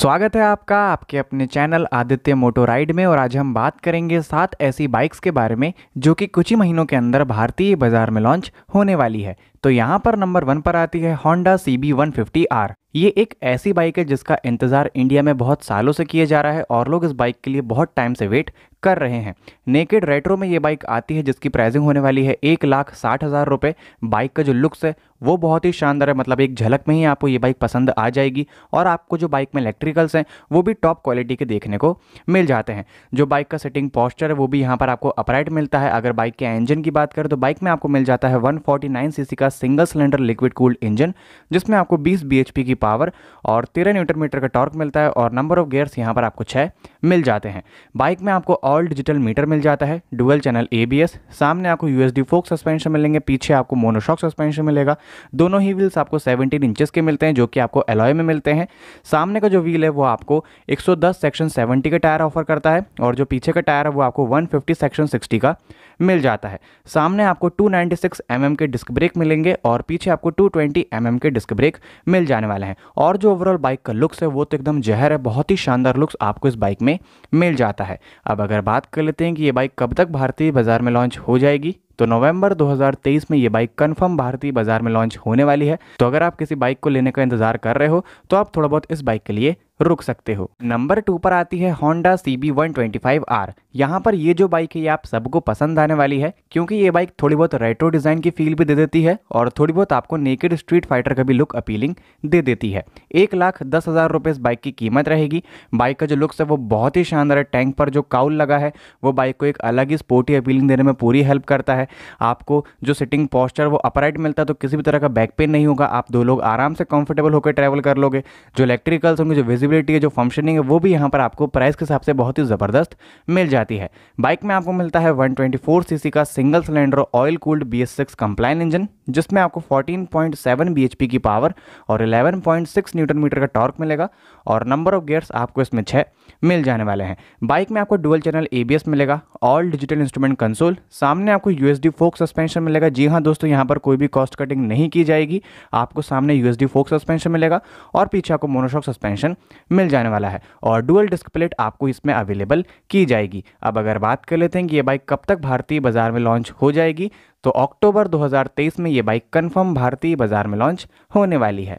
स्वागत है आपका आपके अपने चैनल आदित्य मोटो राइड में और आज हम बात करेंगे सात ऐसी बाइक्स के बारे में जो कि कुछ ही महीनों के अंदर भारतीय बाजार में लॉन्च होने वाली है तो यहाँ पर नंबर वन पर आती है Honda C B one fifty R ये एक ऐसी बाइक है जिसका इंतजार इंडिया में बहुत सालों से किया जा रहा है और लोग इस बाइक के लिए बहुत टाइम से वेट कर रहे हैं नेकेड रेट्रो में ये बाइक आती है जिसकी प्राइसिंग होने वाली है एक लाख साठ हज़ार रुपये बाइक का जो लुक्स है वो बहुत ही शानदार है मतलब एक झलक में ही आपको ये बाइक पसंद आ जाएगी और आपको जो बाइक में इलेक्ट्रिकल्स हैं वो भी टॉप क्वालिटी के देखने को मिल जाते हैं जो बाइक का सेटिंग पॉस्चर है वो भी यहाँ पर आपको अपराइट मिलता है अगर बाइक के इंजन की बात करें तो बाइक में आपको मिल जाता है वन सीसी का single cylinder liquid cooled engine जिसमें आपको बीस बी की पावर और तेरह न्यूटर मीटर का टॉर्क मिलता है और नंबर ऑफ गेयर्स यहाँ पर आपको छः मिल जाते हैं बाइक में आपको ऑल डिजिटल मीटर मिल जाता है डुअल चैनल एबीएस सामने आपको यूएसडी फोक सस्पेंशन मिलेंगे पीछे आपको मोनोशॉक सस्पेंशन मिलेगा दोनों ही व्हील्स आपको 17 इंचेस के मिलते हैं जो कि आपको एलॉय में मिलते हैं सामने का जो व्हील है वो आपको 110 सेक्शन 70 का टायर ऑफर करता है और जो पीछे का टायर है वो आपको वन सेक्शन सिक्सटी का मिल जाता है सामने आपको 296 नाइन्टी mm के डिस्क ब्रेक मिलेंगे और पीछे आपको 220 ट्वेंटी mm के डिस्क ब्रेक मिल जाने वाले हैं और जो ओवरऑल बाइक का लुक्स है वो तो एकदम जहर है बहुत ही शानदार लुक्स आपको इस बाइक में में मिल जाता है अब अगर बात कर लेते हैं कि ये बाइक कब तक भारतीय बाज़ार में लॉन्च हो जाएगी तो नवंबर 2023 में ये बाइक कंफर्म भारतीय बाज़ार में लॉन्च होने वाली है तो अगर आप किसी बाइक को लेने का इंतज़ार कर रहे हो तो आप थोड़ा बहुत इस बाइक के लिए रुक सकते हो नंबर टू पर आती है Honda C B one twenty five R यहाँ पर ये जो बाइक है ये आप सबको पसंद आने वाली है क्योंकि ये बाइक थोड़ी बहुत रेट्रो डिजाइन की फील भी दे देती है और थोड़ी बहुत आपको नेकेड स्ट्रीट फाइटर का भी लुक अपीलिंग दे देती है एक लाख दस हजार रुपये इस बाइक की कीमत रहेगी बाइक का जो लुक्स है वो बहुत ही शानदार है टैंक पर जो काउल लगा है वो बाइक को एक अलग ही स्पोर्टी अपीलिंग देने में पूरी हेल्प करता है आपको जो सिटिंग पॉस्चर वो अपराइट मिलता है तो किसी भी तरह का बैक पेन नहीं होगा आप दो लोग आराम से कंफर्टेबल होकर ट्रैवल कर लोगे जो इलेक्ट्रिकल्स होंगे जो यूजिबिलिटी है जो फंक्शनिंग है वो भी यहाँ पर आपको प्राइस के हिसाब से बहुत ही ज़बरदस्त मिल जाती है बाइक में आपको मिलता है 124 सीसी का single cylinder oil cooled B S six compliant engine जिसमें आपको 14.7 पॉइंट की पावर और 11.6 न्यूटन मीटर का टॉर्क मिलेगा और नंबर ऑफ गियर्स आपको इसमें छः मिल जाने वाले हैं बाइक में आपको डुअल चैनल एबीएस मिलेगा ऑल डिजिटल इंस्ट्रूमेंट कंसोल सामने आपको यूएसडी फोक सस्पेंशन मिलेगा जी हाँ दोस्तों यहाँ पर कोई भी कॉस्ट कटिंग नहीं की जाएगी आपको सामने यूएसडी फोक सस्पेंशन मिलेगा और पीछे आपको मोनोशॉक सस्पेंशन मिल जाने वाला है और डुअल डिस्क प्लेट आपको इसमें अवेलेबल की जाएगी अब अगर बात कर लेते हैं कि ये बाइक कब तक भारतीय बाजार में लॉन्च हो जाएगी तो अक्टूबर 2023 में ये बाइक कन्फर्म भारतीय बाजार में लॉन्च होने वाली है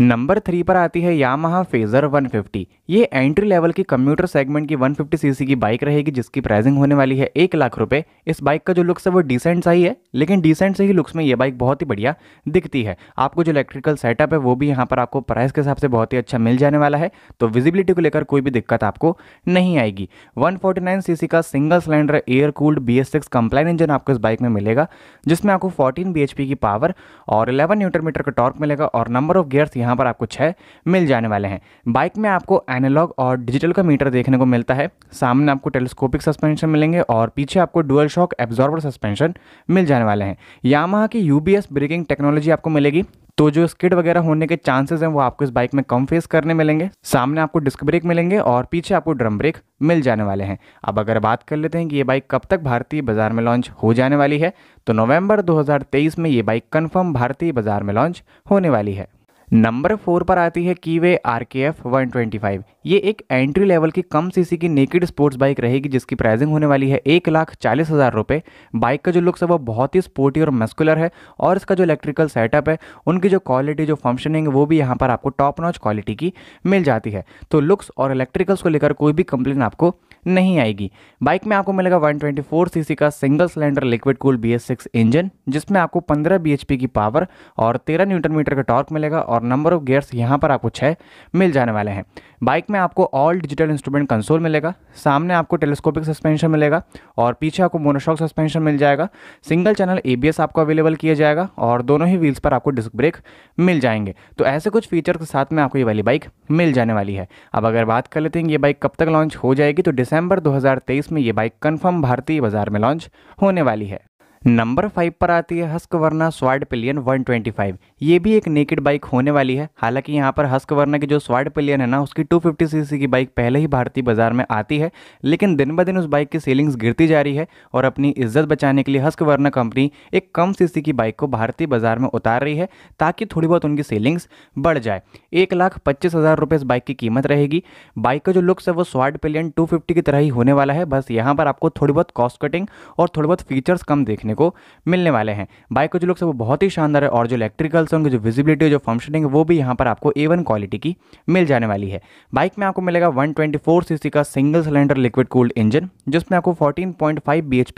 नंबर थ्री पर आती है यामाहा फेजर 150 ये एंट्री लेवल की कंप्यूटर सेगमेंट की 150 सीसी की बाइक रहेगी जिसकी प्राइसिंग होने वाली है एक लाख रुपए इस बाइक का जो लुक्स है वो डिसेंट सा ही है लेकिन डिसेंट से ही लुक्स में ये बाइक बहुत ही बढ़िया दिखती है आपको जो इलेक्ट्रिकल सेटअप है वो भी यहाँ पर आपको प्राइस के हिसाब से बहुत ही अच्छा मिल जाने वाला है तो विजिबिलिटी को लेकर कोई भी दिक्कत आपको नहीं आएगी वन फोर्टी का single cylinder air cooled B S compliant engine आपको इस बाइक में मिलेगा जिसमें आपको फोर्टीन बी की पावर और इलेवन न्यूटर मीटर का टॉर्क मिलेगा और नंबर ऑफ गियर्स यहाँ पर आपको छः मिल जाने वाले हैं बाइक में आपको एनालॉग और डिजिटल का मीटर देखने को मिलता है सामने आपको टेलीस्कोपिक सस्पेंशन मिलेंगे और पीछे आपको डुअल शॉक एब्जॉर्बर सस्पेंशन मिल जाने वाले हैं यामा की यू ब्रेकिंग टेक्नोलॉजी आपको मिलेगी तो जो स्किड वगैरह होने के चांसेस हैं वो आपको इस बाइक में कम फेस करने मिलेंगे सामने आपको डिस्क ब्रेक मिलेंगे और पीछे आपको ड्रम ब्रेक मिल जाने वाले हैं अब अगर बात कर लेते हैं कि ये बाइक कब तक भारतीय बाजार में लॉन्च हो जाने वाली है तो नवंबर 2023 में ये बाइक कंफर्म भारतीय बाजार में लॉन्च होने वाली है नंबर फोर पर आती है Keeway R K F one twenty five ये एक एंट्री लेवल की कम सीसी की नेकेड स्पोर्ट्स बाइक रहेगी जिसकी प्राइसिंग होने वाली है एक लाख चालीस हज़ार रुपये बाइक का जो लुक्स है वो बहुत ही स्पोर्टी और मस्कुलर है और इसका जो इलेक्ट्रिकल सेटअप है उनकी जो क्वालिटी जो फंक्शनिंग वो भी यहाँ पर आपको टॉप नॉच क्वालिटी की मिल जाती है तो लुक्स और इलेक्ट्रिकल्स को लेकर कोई भी कंप्लेन आपको नहीं आएगी बाइक में आपको मिलेगा 124 सीसी का single cylinder liquid cool B engine जिसमें आपको 15 बीएचपी की पावर और 13 न्यूटन मीटर का टॉर्क मिलेगा और नंबर ऑफ गियर्स यहाँ पर आपको छः मिल जाने वाले हैं बाइक में आपको ऑल डिजिटल इंस्ट्रूमेंट कंसोल मिलेगा सामने आपको टेलीस्कोपिक सस्पेंशन मिलेगा और पीछे आपको मोनोशॉक सस्पेंशन मिल जाएगा सिंगल चैनल ए आपको अवेलेबल किया जाएगा और दोनों ही व्हील्स पर आपको डिस्क ब्रेक मिल जाएंगे तो ऐसे कुछ फीचर के साथ में आपको ये वाली बाइक मिल जाने वाली है अब अगर बात कर लेते हैं ये बाइक कब तक लॉन्च हो जाएगी तो डिसम्बर दिसंबर 2023 में ये बाइक कंफर्म भारतीय बाजार में लॉन्च होने वाली है नंबर फाइव पर आती है हस्क वर्ना स्वाड पिलियन 125 ये भी एक नेकेड बाइक होने वाली है हालांकि यहाँ पर हस्क वर्ना की जो स्वाड पिलियन है ना उसकी 250 सीसी की बाइक पहले ही भारतीय बाजार में आती है लेकिन दिन ब दिन उस बाइक की सेलिंग्स गिरती जा रही है और अपनी इज्जत बचाने के लिए हस्क वर्ना कंपनी एक कम सी की बाइक को भारतीय बाजार में उतार रही है ताकि थोड़ी बहुत उनकी सेलिंग्स बढ़ जाए एक लाख पच्चीस हज़ार रुपये इस बाइक की कीमत रहेगी बाइक का जो लुक्स है वो स्वाड पिलियन टू की तरह ही होने वाला है बस यहाँ पर आपको थोड़ी बहुत कॉस्ट कटिंग और थोड़ी बहुत फीचर्स कम देखने देखने को मिलने वाले हैं बाइक का जो लुक्स है वो बहुत ही शानदार है और जो इलेक्ट्रिकल्स है उनकी जो विजिबिलिटी है जो फंक्शनिंग है वो भी यहाँ पर आपको ए क्वालिटी की मिल जाने वाली है बाइक में आपको मिलेगा वन ट्वेंटी का single cylinder liquid cooled engine जिसमें आपको फोर्टीन पॉइंट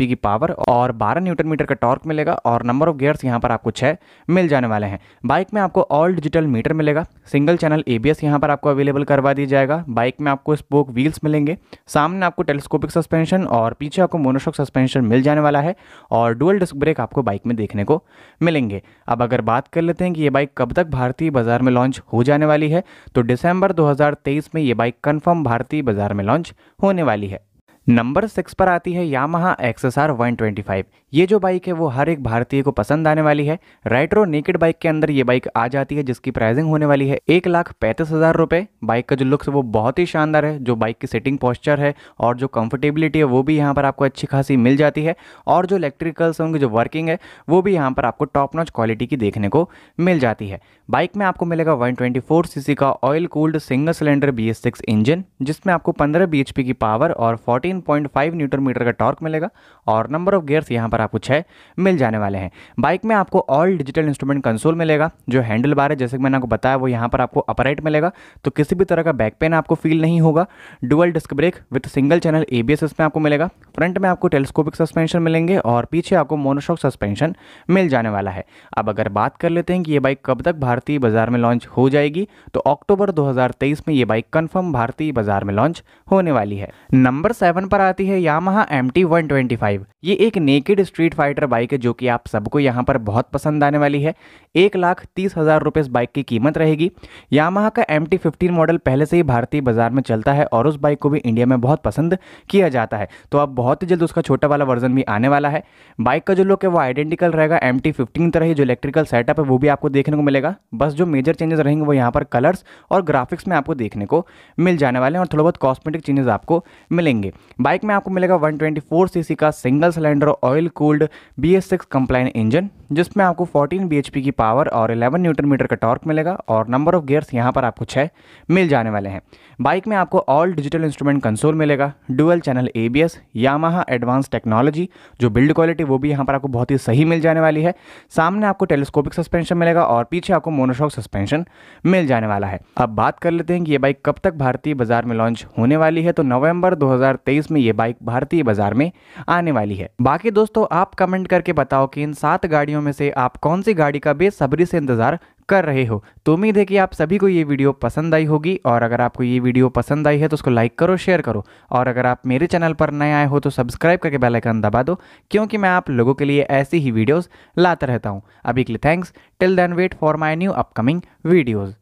की पावर और बारह न्यूटन मीटर का टॉर्क मिलेगा और नंबर ऑफ गियर्स यहाँ पर आपको छः मिल जाने वाले हैं बाइक में आपको ऑल डिजिटल मीटर मिलेगा सिंगल चैनल ए बी पर आपको अवेलेबल करवा दिया जाएगा बाइक में आपको स्पोक व्हील्स मिलेंगे सामने आपको टेलीस्कोपिक सस्पेंशन और पीछे आपको मोनोशॉक सस्पेंशन मिल जाने वाला है और डुअल डिस्क ब्रेक आपको बाइक में देखने को मिलेंगे अब अगर बात कर लेते हैं कि ये बाइक कब तक भारतीय बाजार में लॉन्च हो जाने वाली है तो दिसंबर 2023 में ये बाइक कन्फर्म भारतीय बाजार में लॉन्च होने वाली है नंबर सिक्स पर आती है Yamaha X S R twenty ये जो बाइक है वो हर एक भारतीय को पसंद आने वाली है राइट्रो नेकेड बाइक के अंदर ये बाइक आ जाती है जिसकी प्राइसिंग होने वाली है एक लाख पैंतीस हज़ार रुपये बाइक का जो लुक्स वो बहुत ही शानदार है जो बाइक की सिटिंग पॉस्चर है और जो कंफर्टेबिलिटी है वो भी यहाँ पर आपको अच्छी खासी मिल जाती है और जो इलेक्ट्रिकल्स होंगे जो वर्किंग है वो भी यहाँ पर आपको टॉप नॉच क्वालिटी की देखने को मिल जाती है बाइक में आपको मिलेगा वन सीसी का oil cooled single cylinder B engine जिसमें आपको पंद्रह बी की पावर और फोर्टीन न्यूटन मीटर का टॉर्क मिलेगा और नंबर ऑफ गियर्स यहाँ पर सारा कुछ है मिल जाने वाले हैं बाइक में आपको ऑल डिजिटल इंस्ट्रूमेंट कंसोल मिलेगा जो हैंडल बार है जैसे कि मैंने आपको बताया वो यहाँ पर आपको अपराइट मिलेगा तो किसी भी तरह का बैक पेन आपको फील नहीं होगा dual disc brake with single channel A इसमें आपको मिलेगा फ्रंट में आपको टेलीस्कोपिक सस्पेंशन मिलेंगे और पीछे आपको मोनोशॉक सस्पेंशन मिल जाने वाला है अब अगर बात कर लेते हैं कि ये बाइक कब तक भारतीय बाजार में लॉन्च हो जाएगी तो अक्टूबर 2023 में ये बाइक कंफर्म भारतीय बाजार में लॉन्च होने वाली है नंबर सेवन पर आती है यामहा एम टी ये एक नेकेड स्ट्रीट फाइटर बाइक है जो कि आप सबको यहाँ पर बहुत पसंद आने वाली है एक लाख तीस हज़ार रुपये इस बाइक की कीमत रहेगी यामाहा का एम टी फिफ्टीन मॉडल पहले से ही भारतीय बाजार में चलता है और उस बाइक को भी इंडिया में बहुत पसंद किया जाता है तो अब बहुत ही जल्द उसका छोटा वाला वर्जन भी आने वाला है बाइक का जो लुक है वो आइडेंटिकल रहेगा एम टी फिफ्टीन तरह ही जो इलेक्ट्रिकल सेटअप है वो भी आपको देखने को मिलेगा बस जो मेजर चेंजेस रहेंगे वो यहाँ पर कलर्स और ग्राफिक्स में आपको देखने को मिल जाने वाले हैं और थोड़ा बहुत कॉस्मेटिक चेंजेस आपको मिलेंगे बाइक में आपको मिलेगा 124 सीसी का single cylinder oil cooled B S six compliant engine जिसमें आपको 14 bhp की पावर और 11 न्यूटन मीटर का टॉर्क मिलेगा और नंबर ऑफ गियर्स यहां पर आपको छः मिल जाने वाले हैं बाइक में आपको ऑल डिजिटल इंस्ट्रूमेंट कंसोल मिलेगा dual channel A B S Yamaha advance technology जो बिल्ड क्वालिटी वो भी यहाँ पर आपको बहुत ही सही मिल जाने वाली है सामने आपको टेलीस्कोपिक सस्पेंशन मिलेगा और पीछे आपको मोनोशॉक सस्पेंशन मिल जाने वाला है अब बात कर लेते हैं कि ये बाइक कब तक भारतीय बाजार में लॉन्च होने वाली है तो नवंबर 2023 में ये बाइक भारतीय बाजार में आने वाली है बाकी दोस्तों आप कमेंट करके बताओ कि इन सात गाड़ियों में से आप कौन सी गाड़ी का बेसब्री से इंतजार कर रहे हो तो उम्मीद है कि आप सभी को ये वीडियो पसंद आई होगी और अगर आपको ये वीडियो पसंद आई है तो उसको लाइक करो शेयर करो और अगर आप मेरे चैनल पर नए आए हो तो सब्सक्राइब करके बेल आइकन दबा दो क्योंकि मैं आप लोगों के लिए ऐसी ही वीडियोस लाता रहता हूँ अभी के लिए thanks till then wait for my new upcoming videos